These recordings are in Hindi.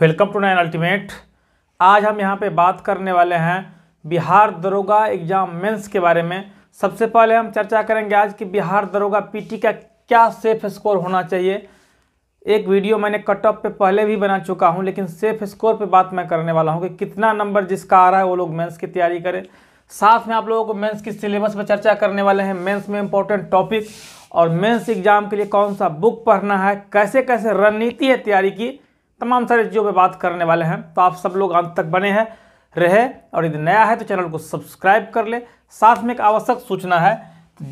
वेलकम टू नाइन अल्टीमेट आज हम यहाँ पे बात करने वाले हैं बिहार दरोगा एग्ज़ाम मेंस के बारे में सबसे पहले हम चर्चा करेंगे आज कि बिहार दरोगा पीटी का क्या सेफ स्कोर होना चाहिए एक वीडियो मैंने कट ऑफ पे पहले भी बना चुका हूँ लेकिन सेफ स्कोर पे बात मैं करने वाला हूँ कि कितना नंबर जिसका आ रहा है वो लोग मेन्स की तैयारी करें साथ में आप लोगों को मेन्स की सिलेबस पर चर्चा करने वाले हैं मेन्स में इंपॉर्टेंट टॉपिक और मेन्स एग्ज़ाम के लिए कौन सा बुक पढ़ना है कैसे कैसे रणनीति है तैयारी की तमाम सारे चीज़ों पर बात करने वाले हैं तो आप सब लोग अंत तक बने हैं रहे और यदि नया है तो चैनल को सब्सक्राइब कर ले साथ में एक आवश्यक सूचना है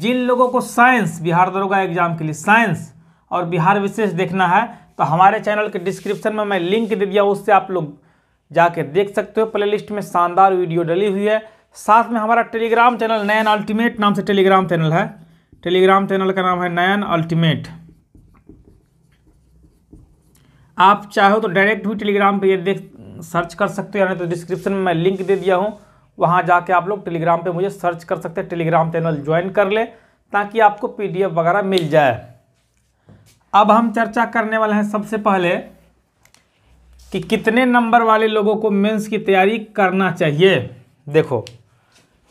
जिन लोगों को साइंस बिहार दरोगा एग्जाम के लिए साइंस और बिहार विशेष देखना है तो हमारे चैनल के डिस्क्रिप्शन में मैं लिंक दे दिया उससे आप लोग जाके देख सकते हो प्लेलिस्ट में शानदार वीडियो डली हुई है साथ में हमारा टेलीग्राम चैनल नयन अल्टीमेट नाम से टेलीग्राम चैनल है टेलीग्राम चैनल का नाम है नयन अल्टीमेट आप चाहो तो डायरेक्ट भी टेलीग्राम पर देख सर्च कर सकते हो यानी तो डिस्क्रिप्शन में मैं लिंक दे दिया हूँ वहाँ जाके आप लोग टेलीग्राम पे मुझे सर्च कर सकते हैं टेलीग्राम चैनल ज्वाइन कर लें ताकि आपको पीडीएफ वगैरह मिल जाए अब हम चर्चा करने वाले हैं सबसे पहले कि कितने नंबर वाले लोगों को मेंस की तैयारी करना चाहिए देखो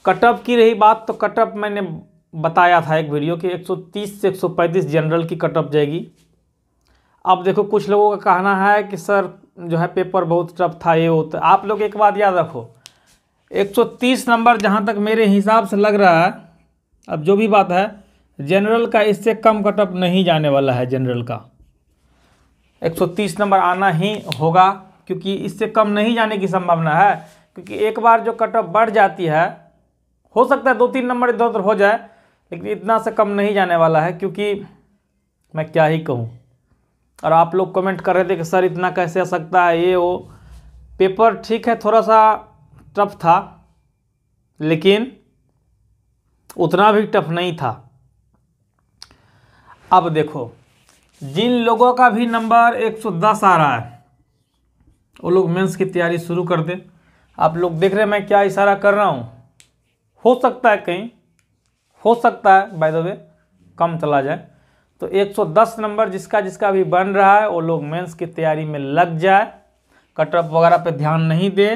कटअप की रही बात तो कटअप मैंने बताया था एक वीडियो कि 130 से 135 जनरल की कटअप जाएगी अब देखो कुछ लोगों का कहना है कि सर जो है पेपर बहुत टफ था ये होता आप लोग एक बात याद रखो 130 नंबर जहाँ तक मेरे हिसाब से लग रहा है अब जो भी बात है जनरल का इससे कम कटअप नहीं जाने वाला है जनरल का 130 नंबर आना ही होगा क्योंकि इससे कम नहीं जाने की संभावना है क्योंकि एक बार जो कटअप बढ़ जाती है हो सकता है दो तीन नंबर इधर उधर हो जाए लेकिन इतना से कम नहीं जाने वाला है क्योंकि मैं क्या ही कहूँ और आप लोग कमेंट कर रहे थे कि सर इतना कैसे आ सकता है ये वो पेपर ठीक है थोड़ा सा टफ था लेकिन उतना भी टफ नहीं था अब देखो जिन लोगों का भी नंबर 110 आ रहा है वो लोग मेंस की तैयारी शुरू कर दे आप लोग देख रहे हैं मैं क्या इशारा कर रहा हूँ हो सकता है कहीं हो सकता है बाय द वे कम चला जाए तो 110 नंबर जिसका जिसका भी बन रहा है वो लोग मेंस की तैयारी में लग जाए कट ऑफ वगैरह पे ध्यान नहीं दे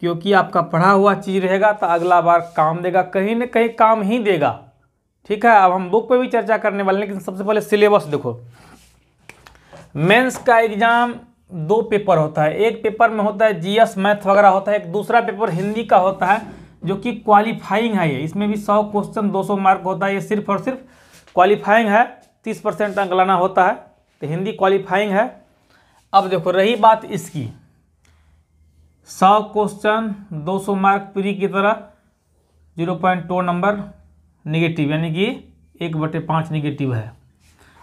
क्योंकि आपका पढ़ा हुआ चीज़ रहेगा तो अगला बार काम देगा कहीं ना कहीं काम ही देगा ठीक है अब हम बुक पे भी चर्चा करने वाले लेकिन सबसे पहले सिलेबस देखो मेंस का एग्ज़ाम दो पेपर होता है एक पेपर में होता है जीएस मैथ वगैरह होता है एक दूसरा पेपर हिंदी का होता है जो कि क्वालिफाइंग है ये इसमें भी सौ क्वेश्चन दो सौ मार्क होता है ये सिर्फ और सिर्फ क्वालिफाइंग है तीस परसेंट अंक लाना होता है तो हिंदी क्वालिफाइंग है अब देखो रही बात इसकी सौ क्वेश्चन दो सौ मार्क प्री की तरह zero point two number negative यानी कि एक बटे पाँच निगेटिव है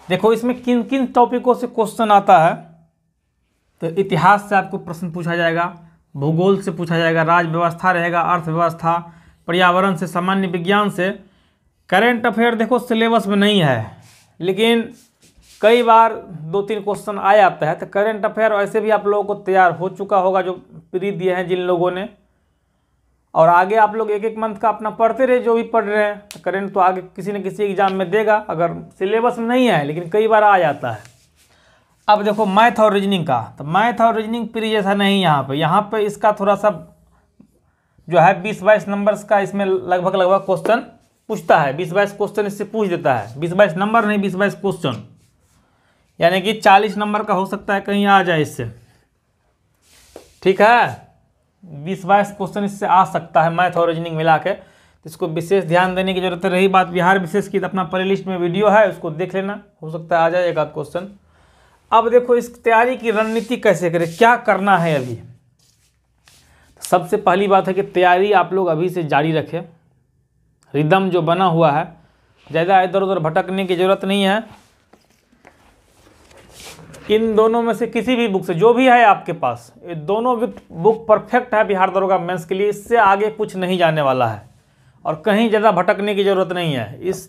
देखो इसमें किन किन टॉपिकों से क्वेश्चन आता है तो इतिहास से आपको प्रश्न पूछा जाएगा भूगोल से पूछा जाएगा व्यवस्था रहेगा अर्थव्यवस्था पर्यावरण से सामान्य विज्ञान से करेंट अफेयर देखो सिलेबस में नहीं है लेकिन कई बार दो तीन क्वेश्चन आ जाता है तो करेंट अफेयर वैसे भी आप लोगों को तैयार हो चुका होगा जो प्री दिए हैं जिन लोगों ने और आगे आप लोग एक एक मंथ का अपना पढ़ते रहे जो भी पढ़ रहे हैं तो करेंट तो आगे किसी न किसी एग्जाम में देगा अगर सिलेबस में नहीं है लेकिन कई बार आ जाता है अब देखो मैथ और रीजनिंग का तो मैथ और रीजनिंग प्री जैसा नहीं यहाँ पर यहाँ पर इसका थोड़ा सा जो है बीस बाईस नंबर्स का इसमें लगभग लगभग क्वेश्चन पूछता है बीस बाईस क्वेश्चन इससे पूछ देता है बीस बाईस नंबर नहीं बीस बाईस क्वेश्चन यानी कि चालीस नंबर का हो सकता है कहीं आ जाए इससे ठीक है बीस बाईस क्वेश्चन इससे आ सकता है मैथ और रीजनिंग मिला के तो इसको विशेष ध्यान देने की जरूरत रही बात बिहार विशेष की तो अपना प्ले लिस्ट में वीडियो है उसको देख लेना हो सकता है आ जाए एक आध क्वेश्चन अब देखो इस तैयारी की रणनीति कैसे करें क्या करना है अभी सबसे पहली बात है कि तैयारी आप लोग अभी से जारी रखें रिदम जो बना हुआ है ज़्यादा इधर उधर भटकने की ज़रूरत नहीं है इन दोनों में से किसी भी बुक से जो भी है आपके पास ये दोनों बुक परफेक्ट है बिहार दरोगा मेंस के लिए इससे आगे कुछ नहीं जाने वाला है और कहीं ज़्यादा भटकने की ज़रूरत नहीं है इस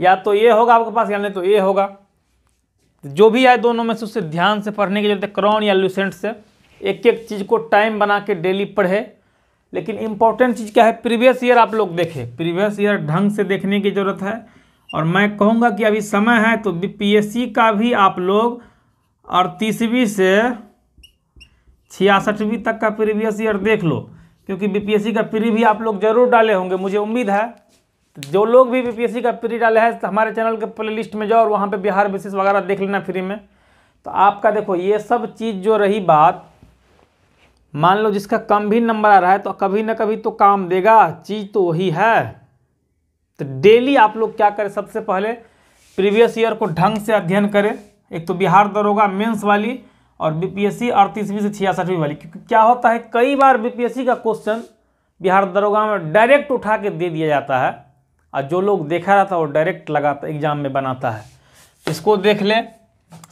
या तो ये होगा आपके पास या नहीं तो ये होगा जो भी है दोनों में से उससे ध्यान से पढ़ने की जरूरत है क्रॉन या लूसेंट से एक एक चीज़ को टाइम बना के डेली पढ़े लेकिन इम्पोर्टेंट चीज़ क्या है प्रीवियस ईयर आप लोग देखें प्रीवियस ईयर ढंग से देखने की ज़रूरत है और मैं कहूँगा कि अभी समय है तो बी का भी आप लोग अड़तीसवीं से छियासठवीं तक का प्रीवियस ईयर देख लो क्योंकि बी का प्री भी आप लोग जरूर डाले होंगे मुझे उम्मीद है जो लोग भी बी का प्री डाले हैं तो हमारे चैनल के प्ले लिस्ट में जाओ और वहाँ पे बिहार बेसिस वगैरह देख लेना फ्री में तो आपका देखो ये सब चीज़ जो रही बात मान लो जिसका कम भी नंबर आ रहा है तो कभी ना कभी तो काम देगा चीज तो वही है तो डेली आप लोग क्या करें सबसे पहले प्रीवियस ईयर को ढंग से अध्ययन करें एक तो बिहार दरोगा मेंस वाली और बीपीएससी अड़तीसवीं से छियासठवीं वाली क्योंकि क्या होता है कई बार बीपीएससी का क्वेश्चन बिहार दरोगा में डायरेक्ट उठा के दे दिया जाता है और जो लोग देखा रहता है वो डायरेक्ट लगाता एग्जाम में बनाता है इसको देख लें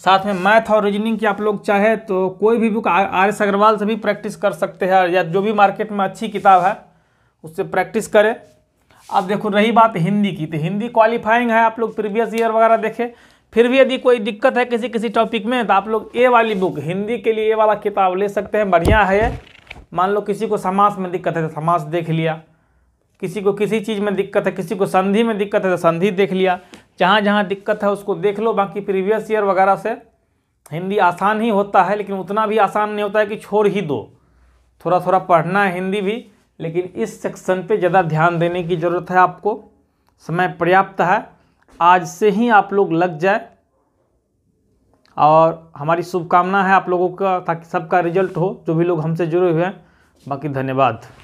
साथ में मैथ और रीजनिंग की आप लोग चाहे तो कोई भी बुक आर एस अग्रवाल से भी प्रैक्टिस कर सकते हैं या जो भी मार्केट में अच्छी किताब है उससे प्रैक्टिस करें अब देखो रही बात हिंदी की तो हिंदी क्वालिफाइंग है आप लोग प्रीवियस ईयर वगैरह देखें फिर भी यदि कोई दिक्कत है किसी किसी टॉपिक में तो आप लोग ए वाली बुक हिंदी के लिए ए वाला किताब ले सकते हैं बढ़िया है ये मान लो किसी को समास में दिक्कत है तो समास देख लिया किसी को किसी चीज़ में दिक्कत है किसी को संधि में दिक्कत है तो संधि देख लिया जहाँ जहाँ दिक्कत है उसको देख लो बाकी प्रीवियस ईयर वगैरह से हिंदी आसान ही होता है लेकिन उतना भी आसान नहीं होता है कि छोड़ ही दो थोड़ा थोड़ा पढ़ना है हिंदी भी लेकिन इस सेक्शन पे ज़्यादा ध्यान देने की ज़रूरत है आपको समय पर्याप्त है आज से ही आप लोग लग जाए और हमारी शुभकामना है आप लोगों का ताकि सबका रिजल्ट हो जो भी लोग हमसे जुड़े हुए हैं बाकी धन्यवाद